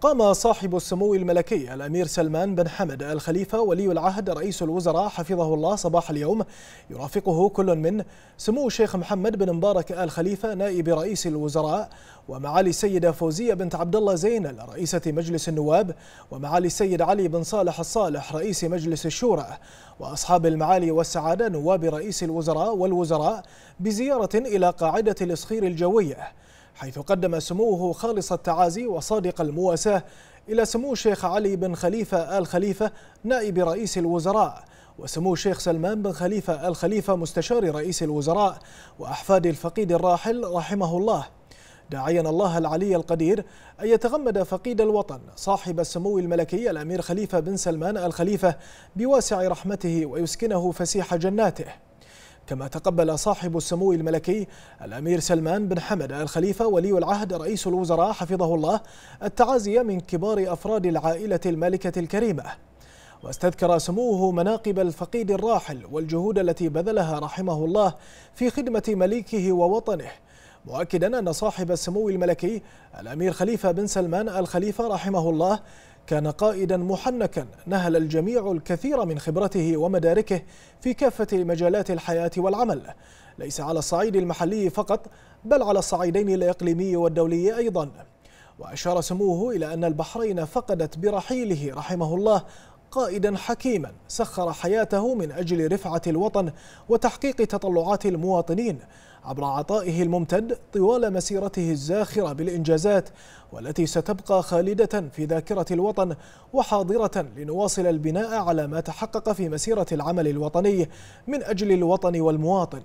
قام صاحب السمو الملكي الأمير سلمان بن حمد الخليفة ولي العهد رئيس الوزراء حفظه الله صباح اليوم يرافقه كل من سمو الشيخ محمد بن مبارك آل خليفة نائب رئيس الوزراء ومعالي السيدة فوزية بنت عبد الله زينل رئيسة مجلس النواب ومعالي السيد علي بن صالح الصالح رئيس مجلس الشورى وأصحاب المعالي والسعادة نواب رئيس الوزراء والوزراء بزيارة إلى قاعدة الإسخير الجوية حيث قدم سموه خالص التعازي وصادق المواساة إلى سمو الشيخ علي بن خليفة آل خليفة نائب رئيس الوزراء وسمو الشيخ سلمان بن خليفة آل خليفة مستشار رئيس الوزراء وأحفاد الفقيد الراحل رحمه الله داعيا الله العلي القدير أن يتغمد فقيد الوطن صاحب السمو الملكي الأمير خليفة بن سلمان الخليفة بواسع رحمته ويسكنه فسيح جناته كما تقبل صاحب السمو الملكي الأمير سلمان بن حمد الخليفة ولي العهد رئيس الوزراء حفظه الله التعازي من كبار أفراد العائلة المالكة الكريمة واستذكر سموه مناقب الفقيد الراحل والجهود التي بذلها رحمه الله في خدمة مليكه ووطنه مؤكدا أن صاحب السمو الملكي الأمير خليفة بن سلمان الخليفة رحمه الله كان قائدا محنكا نهل الجميع الكثير من خبرته ومداركه في كافة مجالات الحياة والعمل ليس على الصعيد المحلي فقط بل على الصعيدين الإقليمي والدولي أيضا وأشار سموه إلى أن البحرين فقدت برحيله رحمه الله قائدا حكيما سخر حياته من أجل رفعة الوطن وتحقيق تطلعات المواطنين عبر عطائه الممتد طوال مسيرته الزاخرة بالإنجازات والتي ستبقى خالدة في ذاكرة الوطن وحاضرة لنواصل البناء على ما تحقق في مسيرة العمل الوطني من أجل الوطن والمواطن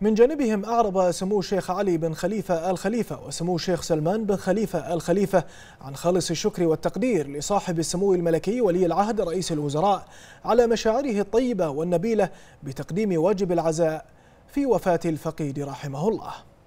من جانبهم أعرب سمو الشيخ علي بن خليفة الخليفة وسمو الشيخ سلمان بن خليفة الخليفة عن خالص الشكر والتقدير لصاحب السمو الملكي ولي العهد رئيس الوزراء على مشاعره الطيبة والنبيلة بتقديم واجب العزاء في وفاة الفقيد رحمه الله